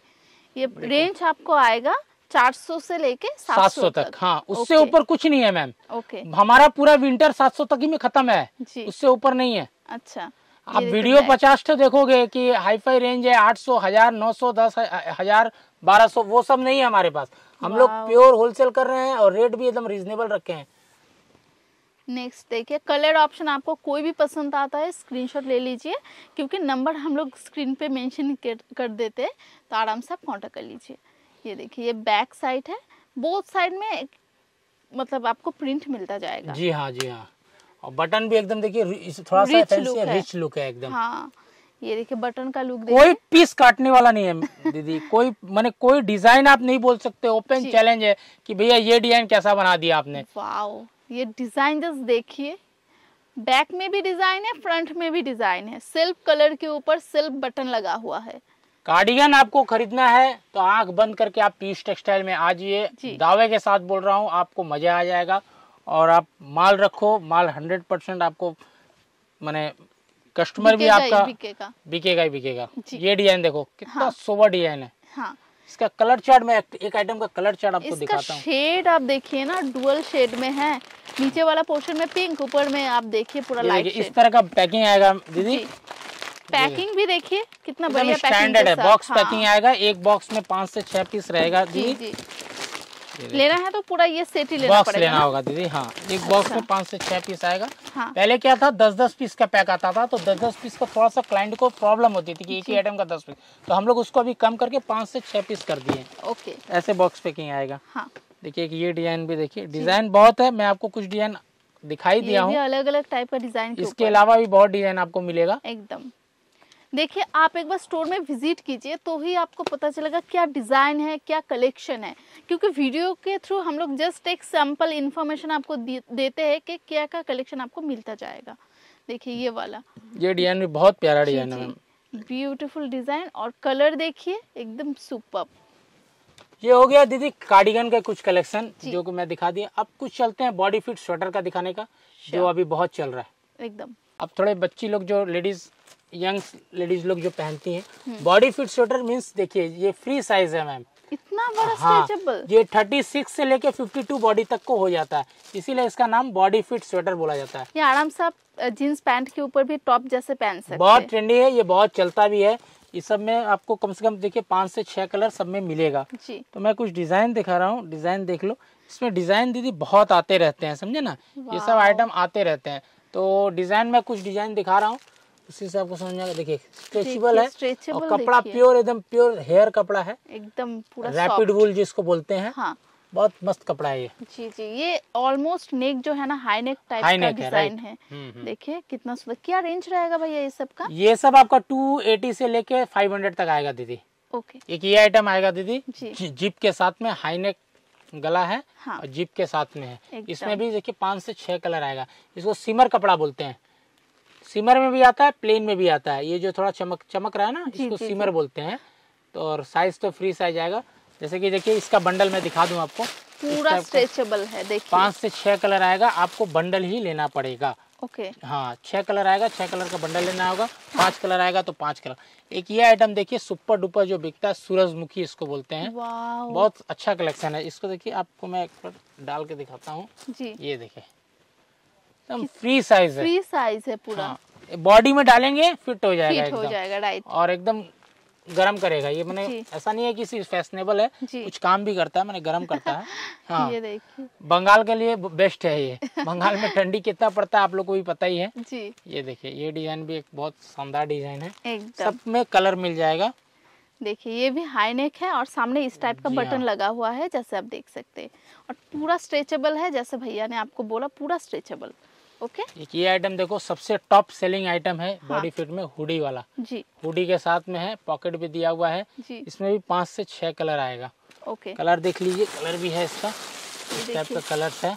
ये रेंज आपको आएगा 400 से लेके 700, तक, तक हाँ उससे ऊपर कुछ नहीं है मैम ओके हमारा पूरा विंटर 700 तक ही में खत्म है जी उससे ऊपर नहीं है अच्छा आप वीडियो पचास तो देखोगे कि हाईफाई रेंज है आठ सौ हजार नौ सौ दस हजार बारह सौ वो सब नहीं है हमारे पास हम लोग प्योर होलसेल कर रहे हैं और रेट भी एकदम रिजनेबल रखे हैं नेक्स्ट देखिए कलर ऑप्शन आपको कोई भी पसंद आता है स्क्रीनशॉट ले लीजिए क्योंकि नंबर हम लोग स्क्रीन पे मेंशन कर, देते हैं तो आराम से आप कॉन्टेक्ट कर लीजिए ये देखिए ये बैक साइड है बोथ साइड में मतलब आपको प्रिंट मिलता जाएगा जी हाँ जी हाँ और बटन भी एकदम देखिए थोड़ा सा फैंसी है रिच लुक है एकदम हाँ ये देखिए बटन का लुक कोई पीस काटने वाला नहीं है दीदी कोई मैंने कोई डिजाइन आप नहीं बोल सकते ओपन चैलेंज है कि भैया ये डिजाइन कैसा बना दिया आपने ये डिज़ाइन जस्ट देखिए बैक में भी डिज़ाइन है फ्रंट में भी डिज़ाइन है सिल्क कलर के ऊपर सिल्क बटन लगा हुआ है कार्डिगन आपको खरीदना है तो आंख बंद करके आप पीस टेक्सटाइल में आ जाइए दावे के साथ बोल रहा हूँ आपको मजा आ जाएगा और आप माल रखो माल हंड्रेड परसेंट आपको मैंने कस्टमर भी आपका बिकेगा बिकेगा ही बिकेगा ये डिजाइन देखो कितना हाँ, डिजाइन है हाँ, इसका कलर चार्ट में एक आइटम का कलर चार्ट आपको दिखाता हूँ शेड आप देखिए ना डुअल शेड में है नीचे वाला पोर्शन में पिंक ऊपर में आप देखिए पूरा लाइट इस तरह का पैकिंग आएगा दीदी पैकिंग भी देखिए कितना बढ़िया स्टैंडर्ड है बॉक्स पैकिंग हाँ। आएगा एक बॉक्स में पाँच से छह पीस रहेगा जी लेना है तो पूरा ये सेट ही लेना पड़ेगा लेना होगा दीदी हाँ एक बॉक्स अच्छा। में पाँच से छह पीस आएगा हाँ। पहले क्या था दस दस पीस का पैक आता था तो दस दस पीस का थोड़ा सा क्लाइंट को प्रॉब्लम होती थी कि एक ही आइटम का दस पीस तो हम लोग उसको अभी कम करके पाँच से छह पीस कर दिए ओके ऐसे बॉक्स पैकिंग आएगा हाँ। देखिए ये डिजाइन भी देखिए डिजाइन बहुत है मैं आपको कुछ डिजाइन दिखाई दिया हूँ अलग अलग टाइप का डिजाइन इसके अलावा भी बहुत डिजाइन आपको मिलेगा एकदम देखिए आप एक बार स्टोर में विजिट कीजिए तो ही आपको पता चलेगा क्या डिज़ाइन है क्या कलेक्शन है क्योंकि वीडियो के थ्रू हम लोग जस्ट एक सैम्पल इन्फॉर्मेशन आपको देते हैं कि क्या क्या कलेक्शन आपको मिलता जाएगा देखिए ये वाला ये डिजाइन भी बहुत प्यारा डिजाइन है ब्यूटीफुल डिजाइन और कलर देखिए एकदम सुपर ये हो गया दीदी कार्डिगन का कुछ कलेक्शन जो को मैं दिखा दिया अब कुछ चलते हैं बॉडी फिट स्वेटर का दिखाने का जो अभी बहुत चल रहा है एकदम अब थोड़े बच्ची लोग जो लेडीज यंग लेडीज लोग जो पहनती हैं बॉडी फिट स्वेटर मीन्स देखिए ये फ्री साइज है मैम इतना बड़ा हाँ, ये सिक्स से लेके फिफ्टी टू बॉडी तक को हो जाता है इसीलिए इसका नाम बॉडी फिट स्वेटर बोला जाता है ये आराम से आप जीन्स पैंट के ऊपर भी टॉप जैसे पहन सकते बहुत ट्रेंडी है ये बहुत चलता भी है इस सब में आपको कम से कम देखिए पांच से छह कलर सब में मिलेगा जी तो मैं कुछ डिजाइन दिखा रहा हूँ डिजाइन देख लो इसमें डिजाइन दीदी बहुत आते रहते हैं समझे ना ये सब आइटम आते रहते हैं तो डिजाइन में कुछ डिजाइन दिखा रहा हूँ उसी हिसाब को समझ आएगा देखिए स्ट्रेचेबल है स्ट्रेचेबल और कपड़ा प्योर एकदम प्योर हेयर कपड़ा है एकदम पूरा रैपिड वूल जिसको बोलते हैं हाँ। बहुत मस्त कपड़ा है ये जी जी ये ऑलमोस्ट नेक जो है ना हाई नेक टाइप हाई का डिजाइन है, है। हम्म, हम्म। देखिए कितना सुंदर क्या रेंज रहेगा भैया ये सब का ये सब आपका 280 से लेके 500 तक आएगा दीदी ओके एक ये आइटम आएगा दीदी जी। जीप के साथ में हाई नेक गला है हाँ। और जीप के साथ में है इसमें भी देखिए पांच से छह कलर आएगा इसको सिमर कपड़ा बोलते हैं सिमर में भी आता है प्लेन में भी आता है ये जो थोड़ा चमक चमक रहा है ना इसको सिमर बोलते हैं तो और साइज तो फ्री साइज आएगा जैसे कि देखिए इसका बंडल मैं दिखा दूं आपको पूरा स्ट्रेचेबल है देखिए पांच से छह कलर आएगा आपको बंडल ही लेना पड़ेगा ओके okay. हाँ छह कलर आएगा छह कलर का बंडल लेना होगा पांच कलर आएगा तो पांच कलर एक ये आइटम देखिए सुपर डुपर जो बिकता है सूरजमुखी इसको बोलते हैं बहुत अच्छा कलेक्शन है इसको देखिए आपको मैं एक बार डाल के दिखाता हूँ ये देखिये फ्री साइज फ्री साइज है पूरा बॉडी हाँ, में डालेंगे फिट हो जाएगा फिट हो जाएगा राइट और एकदम गर्म करेगा ये मैंने ऐसा नहीं है कि सिर्फ फैशनेबल है कुछ काम भी करता है मैंने गरम करता है हाँ ये देखिए बंगाल के लिए बेस्ट है ये बंगाल में ठंडी कितना पड़ता है आप लोग को भी पता ही है जी ये देखिए ये डिजाइन भी एक बहुत शानदार डिजाइन है सब में कलर मिल जाएगा देखिए ये भी हाई नेक है और सामने इस टाइप का बटन हाँ। लगा हुआ है जैसे आप देख सकते हैं और पूरा स्ट्रेचेबल है जैसे भैया ने आपको बोला पूरा स्ट्रेचेबल ओके एक ये आइटम देखो सबसे टॉप सेलिंग आइटम है हाँ. बॉडी फिट में हुडी वाला जी हुडी के साथ में है पॉकेट भी दिया हुआ है जी. इसमें भी पांच से छह कलर आएगा ओके कलर देख लीजिए कलर भी है इसका इस टाइप का कलर है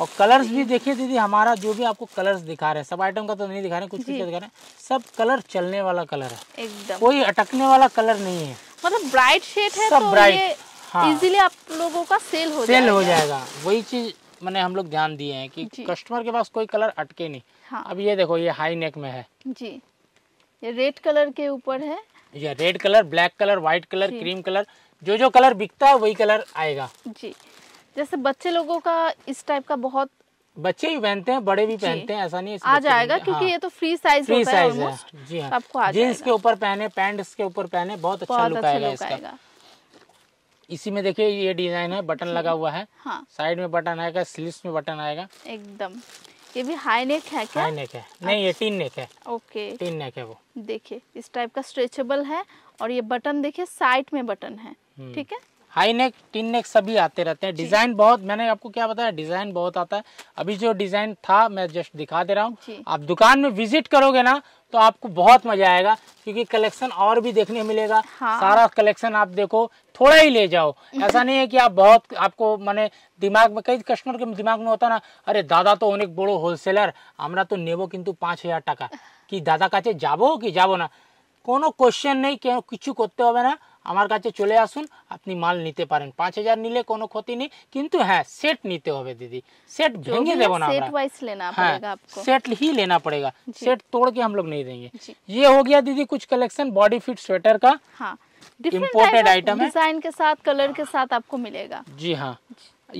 और कलर्स भी देखिए दीदी हमारा जो भी आपको कलर्स दिखा रहे हैं सब आइटम का तो नहीं दिखा रहे कुछ कुछ तो दिखा रहे हैं सब कलर चलने वाला कलर है एकदम कोई अटकने वाला कलर नहीं है मतलब ब्राइट शेड है सब तो ब्राइट हाँ। इजीली आप लोगों का सेल हो सेल हो जाएगा वही चीज मैंने हम लोग ध्यान दिए हैं कि कस्टमर के पास कोई कलर अटके नहीं हाँ। अब ये देखो ये हाई नेक में है जी ये रेड कलर के ऊपर है ये red colour black colour white colour cream colour जो जो कलर बिकता है वही कलर आएगा जी जैसे बच्चे लोगों का इस टाइप का बहुत बच्चे भी पहनते हैं बड़े भी पहनते हैं ऐसा नहीं आ जाएगा क्योंकि हाँ। ये तो फ्री साइज फ्री साइज है, है जी हाँ तो जीन्स के ऊपर पहने पैंट्स के ऊपर पहने बहुत अच्छा लुक अच्छा आएगा इसका इसी में देखिए ये डिजाइन है बटन लगा हुआ है हाँ। साइड में बटन आएगा स्लीव में बटन आएगा एकदम ये भी हाई नेक है क्या हाई नेक है नहीं ये टीन नेक है ओके तीन नेक है वो देखिए इस टाइप का स्ट्रेचेबल है और ये बटन देखिए साइड में बटन है हम्म। ठीक है हाई नेक टिन नेक सभी आते रहते हैं डिजाइन बहुत मैंने आपको क्या बताया डिजाइन बहुत आता है अभी जो डिजाइन था मैं जस्ट दिखा दे रहा हूँ आप दुकान में विजिट करोगे ना तो आपको बहुत मजा आएगा क्योंकि कलेक्शन और भी देखने मिलेगा हाँ। सारा कलेक्शन आप देखो थोड़ा ही ले जाओ ऐसा नहीं है कि आप बहुत आपको मैंने दिमाग में कई कस्टमर के दिमाग में होता ना अरे दादा तो अनेक बड़ो होलसेलर हमारा तो नेबो किंतु पांच हजार टाका की दादा का जाबो कि जाबो ना कोनो क्वेश्चन नहीं क्यों কিছু करते हो ना আমার কাছে চলে আসুন আপনি মাল নিতে পারেন পাঁচ হাজার নিলে কোনো ক্ষতি নেই কিন্তু হ্যাঁ সেট নিতে হবে दीदी सेट भेंगे देवो ना सेट वाइज लेना हाँ, पड़ेगा आपको सेट ही लेना पड़ेगा सेट तोड़ के हम लोग नहीं देंगे ये हो गया दीदी कुछ कलेक्शन बॉडी फिट स्वेटर का हाँ, इम्पोर्टेड आइटम है डिजाइन के साथ कलर के साथ आपको मिलेगा जी हाँ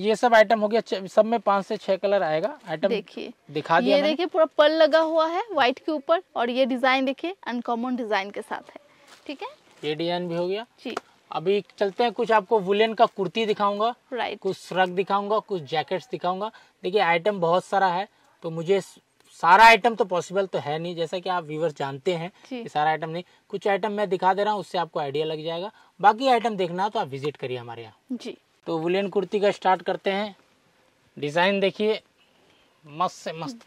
ये सब आइटम हो गया सब में पाँच से छह कलर आएगा आइटम देखिए दिखा दिया ये देखिए पूरा पल लगा हुआ है व्हाइट के ऊपर और ये डिजाइन देखिए अनकॉमन डिजाइन के साथ है ठीक है ये डिजाइन भी हो गया जी अभी चलते हैं कुछ आपको वुलन का कुर्ती दिखाऊंगा राइट कुछ श्रग दिखाऊंगा कुछ जैकेट्स दिखाऊंगा देखिए आइटम बहुत सारा है तो मुझे सारा आइटम तो पॉसिबल तो है नहीं जैसा कि आप व्यूवर्स जानते हैं कि सारा आइटम नहीं कुछ आइटम मैं दिखा दे रहा हूँ उससे आपको आइडिया लग जाएगा बाकी आइटम देखना तो आप विजिट करिए हमारे यहाँ जी तो वुलन कुर्ती का स्टार्ट करते हैं डिजाइन देखिए मस्त से मस्त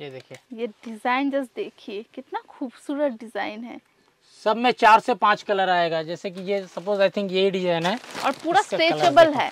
ये देखिए ये डिजाइन जस्ट देखिए कितना खूबसूरत डिजाइन है सब में चार से पांच कलर आएगा जैसे कि ये सपोज आई थिंक ये डिजाइन है और पूरा स्ट्रेचेबल है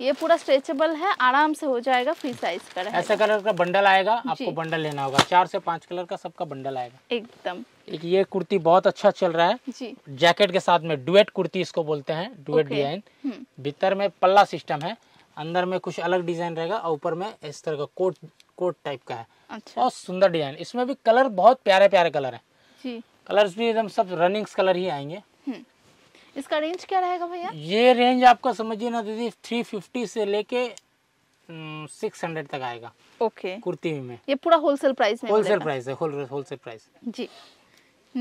ये पूरा स्ट्रेचेबल है आराम से हो जाएगा फ्री साइज का ऐसा कलर का बंडल आएगा आपको बंडल लेना होगा चार से पांच कलर का सबका बंडल आएगा एकदम एक ये कुर्ती बहुत अच्छा चल रहा है जी जैकेट के साथ में डुएट कुर्ती इसको बोलते हैं डुएट डिजाइन हम्म। भीतर में पल्ला सिस्टम है अंदर में कुछ अलग डिजाइन रहेगा और ऊपर में इस तरह का कोट कोट टाइप का है अच्छा। बहुत सुंदर डिजाइन इसमें भी कलर बहुत प्यारे प्यारे कलर है कलर्स भी एकदम सब रनिंग्स कलर ही आएंगे हम्म। इसका रेंज क्या रहेगा भैया ये रेंज आपका समझिए ना दीदी थ्री फिफ्टी से लेके सिक्स हम्म, हंड्रेड तक आएगा ओके कुर्ती में ये पूरा होलसेल प्राइस में होलसेल प्राइस है होलसेल प्राइस जी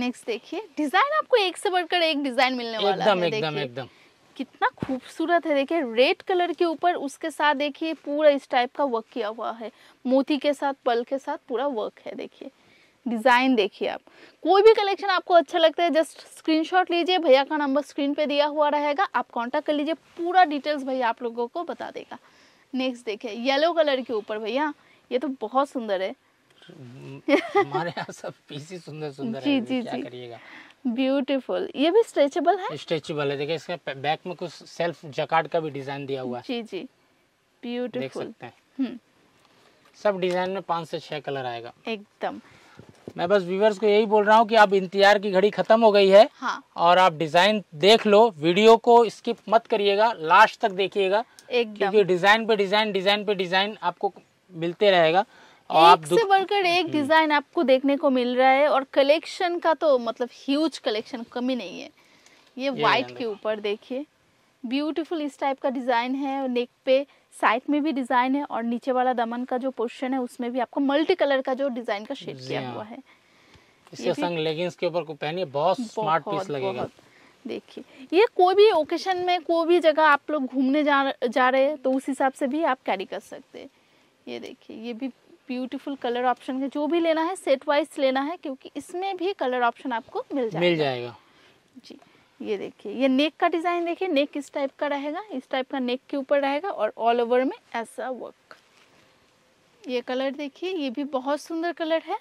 नेक्स्ट देखिए डिजाइन आपको एक से बढ़कर एक डिजाइन मिलने वाला एकदम, है एकदम एकदम कितना खूबसूरत है देखिए रेड कलर के ऊपर उसके साथ देखिए पूरा इस टाइप का वर्क किया हुआ है मोती के साथ पल के साथ पूरा वर्क है देखिए डिज़ाइन देखिए आप कोई भी कलेक्शन आपको अच्छा लगता है जस्ट स्क्रीनशॉट लीजिए भैया का नंबर स्क्रीन पे दिया हुआ रहेगा आप कांटेक्ट कर लीजिए पूरा डिटेल्स भैया आप लोगों को बता देगा नेक्स्ट देखिए येलो कलर के ऊपर भैया ये तो बहुत सुंदर है हम्म, हमारे यहाँ सब पीस ही सुंदर सुंदर जी जी जी ब्यूटीफुल ये भी स्ट्रेचेबल है स्ट्रेचेबल है देखिए इसका बैक में कुछ सेल्फ जकार्ड का भी डिजाइन दिया हुआ है जी जी ब्यूटीफुल देख सकते हैं हम्म। सब डिजाइन में पांच से छह कलर आएगा एकदम मैं बस व्यूवर्स को यही बोल रहा हूँ कि आप इंतजार की घड़ी खत्म हो गई है हाँ। और आप डिजाइन देख लो वीडियो को स्किप मत करिएगा लास्ट तक देखिएगा क्योंकि डिजाइन पे डिजाइन डिजाइन पे डिजाइन आपको मिलते रहेगा और एक आप से बढ़कर एक डिजाइन हम्म। आपको देखने को मिल रहा है और कलेक्शन का तो मतलब ह्यूज कलेक्शन कमी नहीं है ये, ये व्हाइट के ऊपर देखिए ब्यूटीफुल इस टाइप का डिजाइन है नेक पे साइड में भी डिजाइन है और नीचे वाला दमन का जो पोर्शन है उसमें भी आपको मल्टी कलर का जो डिजाइन का शेड किया हाँ। हुआ है इसके संग लेगिंग्स के ऊपर को पहनिए बहुत स्मार्ट पीस लगेगा देखिए ये कोई भी ओकेशन में कोई भी जगह आप लोग घूमने जा जा रहे हैं तो उस हिसाब से भी आप कैरी कर सकते हैं ये देखिए ये भी ब्यूटीफुल कलर ऑप्शन के जो भी लेना है सेट वाइज लेना है क्योंकि इसमें भी कलर ऑप्शन आपको मिल जाएगा मिल जाएगा जी ये देखिए ये नेक का डिज़ाइन देखिए नेक इस टाइप का रहेगा इस टाइप का नेक के ऊपर रहेगा और ऑल ओवर में ऐसा वर्क ये कलर देखिए ये भी बहुत सुंदर कलर है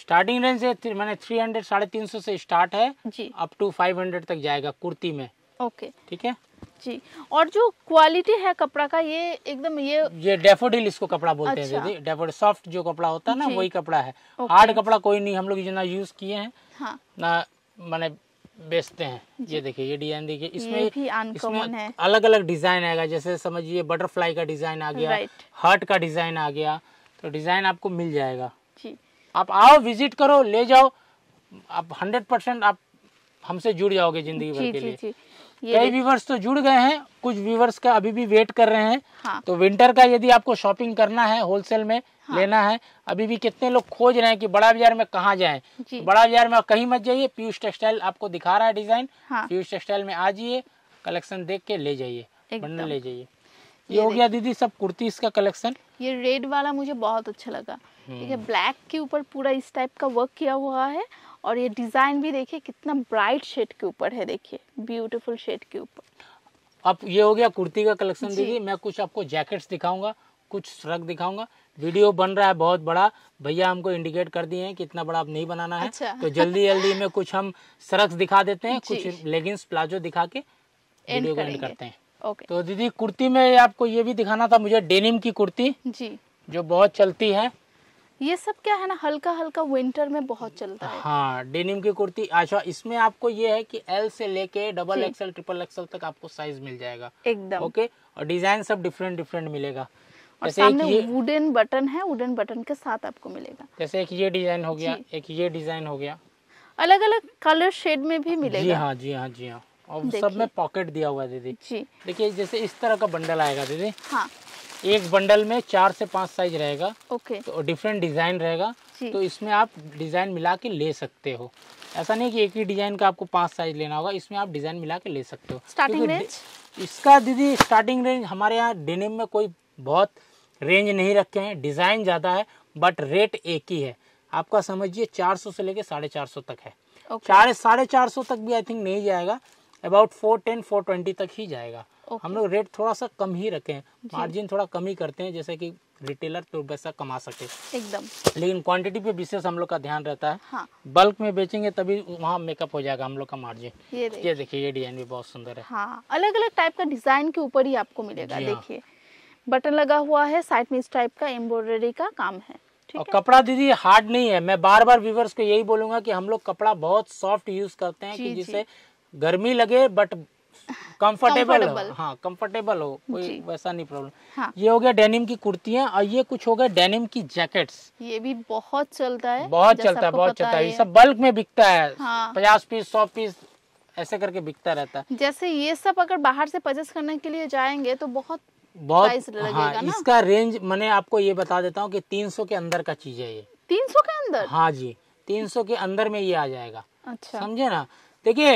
स्टार्टिंग रेंज मैंने थ्री हंड्रेड साढ़े तीन सौ से स्टार्ट है जी अप टू फाइव हंड्रेड तक जाएगा कुर्ती में ओके ठीक है जी और जो क्वालिटी है कपड़ा का ये एकदम ये ये डेफोडिल इसको कपड़ा बोलते अच्छा। हैं दीदी डेफोडिल सॉफ्ट जो कपड़ा होता है ना वही कपड़ा है हार्ड कपड़ा कोई नहीं हम लोग जितना यूज किए हैं हाँ। ना मैंने बेचते हैं ये देखिए ये डिजाइन देखिए इसमें भी इसमें है। अलग अलग डिजाइन आएगा जैसे समझिए बटरफ्लाई का डिजाइन आ गया हार्ट का डिजाइन आ गया तो डिजाइन आपको मिल जाएगा जी आप आओ विजिट करो ले जाओ आप हंड्रेड परसेंट आप हमसे जुड़ जाओगे जिंदगी भर के लिए कई व्यूवर्स तो जुड़ गए हैं कुछ व्यूवर्स का अभी भी वेट कर रहे हैं हाँ। तो विंटर का यदि आपको शॉपिंग करना है होलसेल में हाँ। लेना है अभी भी कितने लोग खोज रहे हैं कि बड़ा बाजार में कहाँ जाए बड़ा बाजार में कहीं मत जाइए पीयूष टेक्सटाइल आपको दिखा रहा है डिजाइन हाँ। पीयूष टेक्सटाइल में आ जाइए कलेक्शन देख के ले जाइए बंडल ले जाइए ये हो गया दीदी सब कुर्ती का कलेक्शन ये रेड वाला मुझे बहुत अच्छा लगा ठीक है हम्म। ब्लैक के ऊपर पूरा इस टाइप का वर्क किया हुआ है और ये डिजाइन भी देखिए कितना ब्राइट शेड के ऊपर है देखिए ब्यूटीफुल शेड के ऊपर अब ये हो गया कुर्ती का कलेक्शन दीदी मैं कुछ आपको जैकेट्स दिखाऊंगा कुछ श्रग दिखाऊंगा वीडियो बन रहा है बहुत बड़ा भैया हमको इंडिकेट कर दिए हैं कि इतना बड़ा आप नहीं बनाना है अच्छा। तो जल्दी जल्दी में कुछ हम सरक्स दिखा देते हैं कुछ लेगिंग्स प्लाजो दिखा के वीडियो को एंड करते हैं ओके तो दीदी कुर्ती में आपको ये भी दिखाना था मुझे डेनिम की कुर्ती जी जो बहुत चलती है ये सब क्या है ना हल्का हल्का विंटर में बहुत चलता है हाँ डेनिम की कुर्ती अच्छा इसमें आपको ये है कि एल से लेके डबल एक्सएल ट्रिपल एक्सएल तक आपको साइज मिल जाएगा एकदम ओके और डिजाइन सब डिफरेंट डिफरेंट मिलेगा और सामने वुडन बटन है वुडन बटन के साथ आपको मिलेगा जैसे एक ये डिजाइन हो गया एक ये डिजाइन हो गया अलग अलग कलर शेड में भी मिलेगा जी हाँ जी हाँ जी हाँ और सब में पॉकेट दिया हुआ है दीदी जी देखिए जैसे इस तरह का बंडल आएगा दीदी हाँ एक बंडल में चार से पांच साइज रहेगा ओके तो डिफरेंट डिजाइन रहेगा तो इसमें आप डिजाइन मिला के ले सकते हो ऐसा नहीं कि एक ही डिजाइन का आपको पांच साइज लेना होगा इसमें आप डिजाइन मिला के ले सकते हो स्टार्टिंग रेंज इसका दीदी स्टार्टिंग रेंज हमारे यहाँ डेनिम में कोई बहुत रेंज नहीं रखे हैं डिज़ाइन ज़्यादा है बट रेट एक ही है आपका समझिए 400 से लेके साढ़े चार तक है okay. साढ़े चार तक भी आई थिंक नहीं जाएगा about four ten four twenty तक ही जाएगा okay. हम लोग रेट थोड़ा सा कम ही रखे हैं मार्जिन थोड़ा कम ही करते हैं जैसे कि रिटेलर तो पैसा कमा सके एकदम लेकिन क्वांटिटी पे विशेष हम लोग का ध्यान रहता है हाँ। बल्क में बेचेंगे तभी वहाँ मेकअप हो जाएगा हम लोग का मार्जिन ये देखिए ये डिजाइन भी बहुत सुंदर है हाँ। अलग अलग टाइप का डिजाइन के ऊपर ही आपको मिलेगा हाँ। देखिए बटन लगा हुआ है साइड में इस टाइप का एम्ब्रॉयडरी का काम है और कपड़ा दीदी हार्ड नहीं है मैं बार बार व्यूवर्स को यही बोलूंगा कि हम लोग कपड़ा बहुत सॉफ्ट यूज करते हैं कि जिससे गर्मी लगे बट कंफर्टेबल हो हाँ कंफर्टेबल हो कोई वैसा नहीं प्रॉब्लम हाँ. ये हो गया डेनिम की कुर्तियाँ और ये कुछ हो गया डेनिम की जैकेट्स ये भी बहुत चलता है बहुत चलता है बहुत चलता है ये सब बल्क में बिकता है हाँ। पचास पीस सौ पीस ऐसे करके बिकता रहता है जैसे ये सब अगर बाहर से परचेस करने के लिए जाएंगे तो बहुत बहुत हाँ, ना? इसका रेंज मैंने आपको ये बता देता हूँ कि 300 के अंदर का चीज है ये 300 के अंदर हाँ जी 300 के अंदर में ये आ जाएगा अच्छा समझे ना देखिए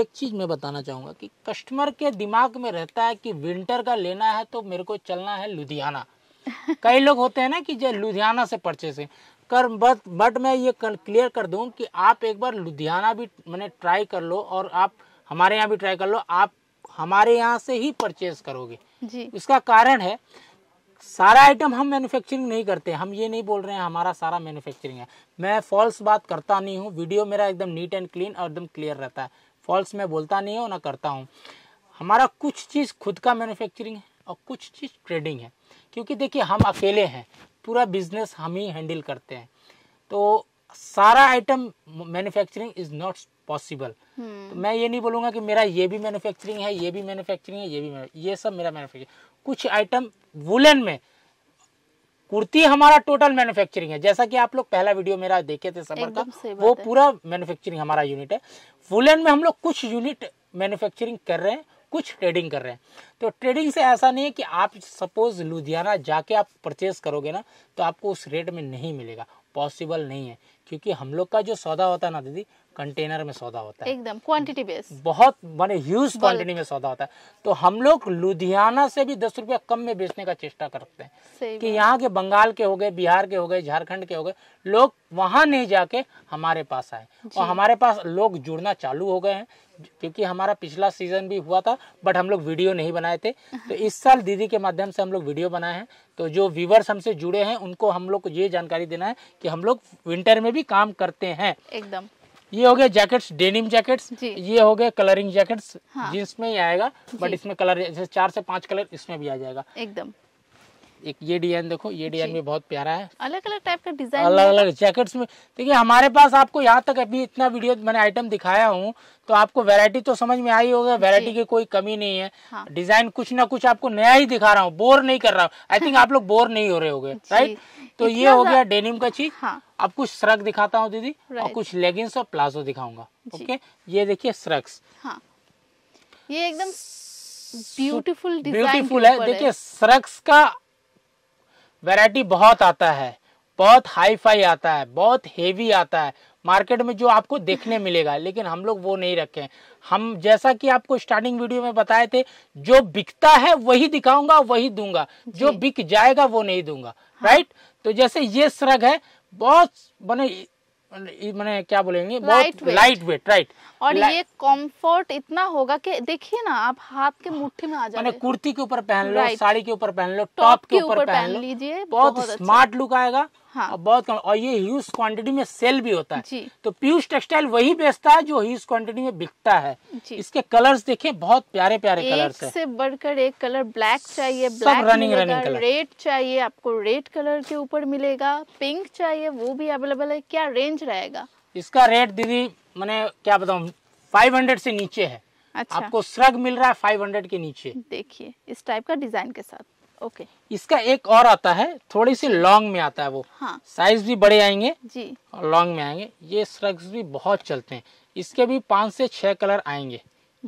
एक चीज मैं बताना चाहूंगा कि कस्टमर के दिमाग में रहता है कि विंटर का लेना है तो मेरे को चलना है लुधियाना कई लोग होते हैं ना कि जो लुधियाना से परचेस है कर बट बट मैं ये क्लियर कर दूं कि आप एक बार लुधियाना भी मैंने ट्राई कर लो और आप हमारे यहाँ भी ट्राई कर लो आप हमारे यहाँ से ही परचेज करोगे जी इसका कारण है सारा आइटम हम मैन्युफैक्चरिंग नहीं करते हम ये नहीं बोल रहे हैं हमारा सारा मैन्युफैक्चरिंग है मैं फॉल्स बात करता नहीं हूँ वीडियो मेरा एकदम नीट एंड क्लीन और एकदम क्लियर रहता है फॉल्स मैं बोलता नहीं हूँ ना करता हूँ हमारा कुछ चीज़ खुद का मैन्युफैक्चरिंग है और कुछ चीज़ ट्रेडिंग है क्योंकि देखिए हम अकेले हैं पूरा बिजनेस हम ही हैंडल करते हैं तो सारा item manufacturing is not possible hmm. तो मैं ये नहीं बोलूंगा कि मेरा ये भी मैन्युफैक्चरिंग है ये भी मैन्युफैक्चरिंग है ये भी ये सब मेरा मैन्युफैक्चरिंग कुछ आइटम वुलन में कुर्ती हमारा टोटल मैन्युफैक्चरिंग है जैसा कि आप लोग पहला वीडियो मेरा देखे थे समर का वो पूरा मैन्युफैक्चरिंग हमारा यूनिट है वुलन में हम लोग कुछ यूनिट मैन्युफैक्चरिंग कर रहे हैं कुछ ट्रेडिंग कर रहे हैं तो ट्रेडिंग से ऐसा नहीं है कि आप सपोज लुधियाना जाके आप परचेज करोगे ना तो आपको उस रेट में नहीं मिलेगा पॉसिबल नहीं है क्योंकि हम लोग का जो सौदा होता है ना दीदी कंटेनर में सौदा होता है एकदम क्वांटिटी बेस बहुत माने ह्यूज क्वांटिटी में सौदा होता है तो हम लोग लुधियाना से भी दस रुपया कम में बेचने का चेष्टा करते हैं कि यहाँ के बंगाल के हो गए बिहार के हो गए झारखंड के हो गए लोग वहाँ नहीं जाके हमारे पास आए और हमारे पास लोग जुड़ना चालू हो गए हैं क्योंकि हमारा पिछला सीजन भी हुआ था बट हम लोग वीडियो नहीं बनाए थे तो इस साल दीदी के माध्यम से हम लोग वीडियो बनाए हैं तो जो व्यूवर्स हमसे जुड़े हैं उनको हम लोग को ये जानकारी देना है कि हम लोग विंटर में भी काम करते हैं एकदम ये हो गया जैकेट्स डेनिम जैकेट्स ये हो गए कलरिंग जैकेट्स हाँ। जींस में ही आएगा बट इसमें कलर जैसे चार से पांच कलर इसमें भी आ जाएगा एकदम एक ये डिजाइन देखो ये डिजाइन भी बहुत प्यारा है अलग अलग टाइप का डिजाइन अलग अलग जैकेट्स में देखिए हमारे पास आपको यहाँ तक अभी इतना वीडियो मैंने आइटम दिखाया हूँ तो आपको वेरायटी तो समझ में आई होगा वेरायटी की कोई कमी नहीं है हाँ। डिजाइन कुछ ना कुछ आपको नया ही दिखा रहा हूँ बोर नहीं कर रहा हूँ आई थिंक आप लोग बोर नहीं हो रहे हो राइट तो ये हो गया डेनिम का चीज हाँ। अब कुछ श्रक दिखाता हूँ दीदी और कुछ लेगिंग्स और प्लाजो दिखाऊंगा ओके ये देखिए श्रक्स हाँ। ये एकदम ब्यूटीफुल ब्यूटीफुल है देखिए सरक्स का वैरायटी बहुत आता है बहुत हाई फाई आता है बहुत हेवी आता है मार्केट में जो आपको देखने मिलेगा लेकिन हम लोग वो नहीं रखे हम जैसा कि आपको स्टार्टिंग वीडियो में बताए थे जो बिकता है वही दिखाऊंगा वही दूंगा जो बिक जाएगा वो नहीं दूंगा हाँ। राइट तो जैसे ये सरग है बहुत मैंने मतलब मैंने क्या बोलेंगे वेट, लाइट वेट राइट और ये कंफर्ट इतना होगा कि देखिए ना आप हाथ के मुट्ठी में आ जाए मैंने कुर्ती के ऊपर पहन लो साड़ी के ऊपर पहन लो टॉप के ऊपर पहन लीजिए बहुत स्मार्ट अच्छा। लुक आएगा हाँ। और बहुत कम और ये ह्यूज क्वांटिटी में सेल भी होता है तो पीयूष टेक्सटाइल वही बेचता है जो ह्यूज क्वांटिटी में बिकता है इसके कलर्स देखे बहुत प्यारे प्यारे कलर से बढ़कर एक कलर ब्लैक चाहिए black running running colour red चाहिए आपको रेड कलर के ऊपर मिलेगा पिंक चाहिए वो भी अवेलेबल है क्या रेंज रहेगा इसका रेट दीदी मैंने क्या बताऊँ फाइव हंड्रेड से नीचे है अच्छा। आपको स्रग मिल रहा है फाइव हंड्रेड के नीचे देखिए इस टाइप का डिजाइन के साथ ओके इसका एक और आता है थोड़ी सी लॉन्ग में आता है वो हाँ। साइज भी बड़े आएंगे जी और लॉन्ग में आएंगे ये स्रग्स भी बहुत चलते हैं इसके भी पाँच से छह कलर आएंगे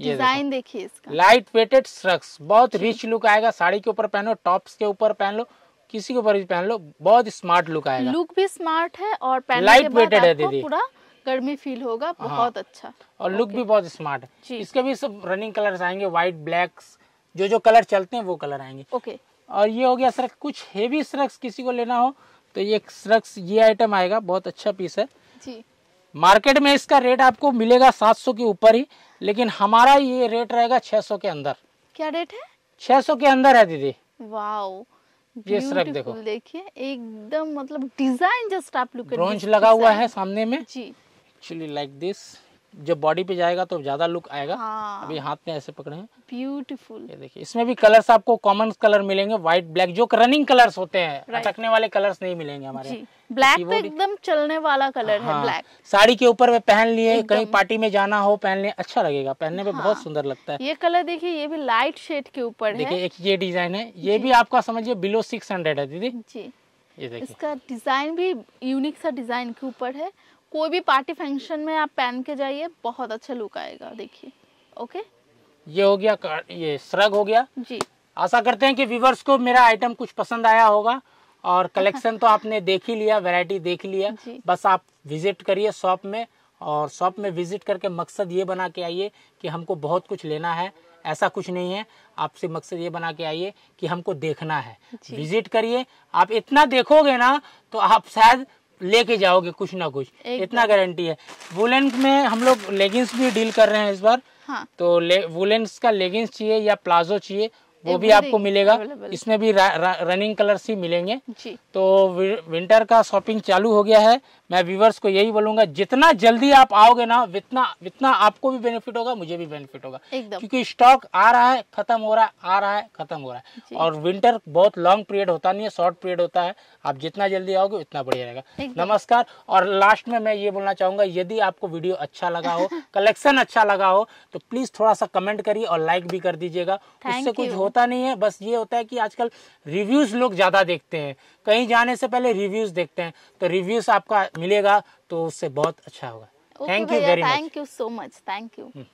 डिजाइन देखिए इसका लाइट वेटेड स्रक्स बहुत रिच लुक आएगा साड़ी के ऊपर पहन लो टॉप्स के ऊपर पहन लो किसी के ऊपर भी पहन लो बहुत स्मार्ट लुक आएगा लुक भी स्मार्ट है और लाइट वेटेड है दीदी पूरा गर्मी फील होगा हाँ। बहुत अच्छा और लुक भी बहुत स्मार्ट है इसके भी सब रनिंग कलर्स आएंगे व्हाइट ब्लैक्स जो जो कलर चलते हैं वो कलर आएंगे ओके और ये हो गया सर कुछ हेवी स्रक्स किसी को लेना हो तो ये स्रक्स ये आइटम आएगा बहुत अच्छा पीस है जी मार्केट में इसका रेट आपको मिलेगा 700 के ऊपर ही लेकिन हमारा ये रेट रहेगा 600 के अंदर क्या रेट है 600 के अंदर है दीदी वाओ ये स्रक देखो देखिए एकदम मतलब डिजाइन जस्ट आप लुक लगा हुआ है सामने में जी एक्चुअली लाइक दिस जब बॉडी पे जाएगा तो ज्यादा लुक आएगा हाँ। अभी हाथ में ऐसे पकड़े हैं ब्यूटीफुल ये देखिए इसमें भी कलर्स आपको कॉमन कलर मिलेंगे व्हाइट ब्लैक जो रनिंग कलर्स होते हैं अटकने वाले कलर्स नहीं मिलेंगे हमारे ब्लैक तो एकदम चलने वाला कलर हाँ, है ब्लैक साड़ी के ऊपर पहन लिए कहीं पार्टी में जाना हो पहन लिए अच्छा लगेगा पहनने में बहुत हाँ। सुंदर लगता है ये कलर देखिए ये भी लाइट शेड के ऊपर देखिए एक ये डिजाइन है ये भी आपका समझिए बिलो सिक्स हंड्रेड है दीदी जी ये देखिए इसका डिजाइन भी यूनिक सा डिजाइन के ऊपर है कोई भी पार्टी फंक्शन में आप पहन के जाइए बहुत अच्छा लुक आएगा देखिए ओके ये हो गया ये श्रग हो गया जी आशा करते हैं कि व्यूवर्स को मेरा आइटम कुछ पसंद आया होगा और कलेक्शन तो आपने देख ही लिया वैरायटी देख लिया बस आप विजिट करिए शॉप में और शॉप में विजिट करके मकसद ये बना के आइए कि हमको बहुत कुछ लेना है ऐसा कुछ नहीं है आपसे मकसद ये बना के आइए कि हमको देखना है विजिट करिए आप इतना देखोगे ना तो आप शायद लेके जाओगे कुछ ना कुछ इतना गारंटी है वुलन में हम लोग लेगिंग्स भी डील कर रहे हैं इस बार हाँ। तो ले, वुलेंस का लेगिंग्स चाहिए या प्लाजो चाहिए वो भी आपको मिलेगा इसमें भी रनिंग कलर्स ही मिलेंगे जी। तो विंटर का शॉपिंग चालू हो गया है मैं व्यूवर्स को यही बोलूंगा जितना जल्दी आप आओगे ना उतना उतना आपको भी बेनिफिट होगा मुझे भी बेनिफिट होगा क्योंकि स्टॉक आ रहा है खत्म हो रहा है आ रहा है खत्म हो रहा है और विंटर बहुत लॉन्ग पीरियड होता नहीं है शॉर्ट पीरियड होता है आप जितना जल्दी आओगे उतना बढ़िया रहेगा नमस्कार और लास्ट में मैं ये बोलना चाहूंगा यदि आपको वीडियो अच्छा लगा हो कलेक्शन अच्छा लगा हो तो प्लीज थोड़ा सा कमेंट करिए और लाइक भी कर दीजिएगा उससे कुछ होता नहीं है बस ये होता है कि आजकल रिव्यूज लोग ज्यादा देखते हैं कहीं जाने से पहले रिव्यूज देखते हैं तो रिव्यूज आपका मिलेगा तो उससे बहुत अच्छा होगा thank you very much thank you so much thank you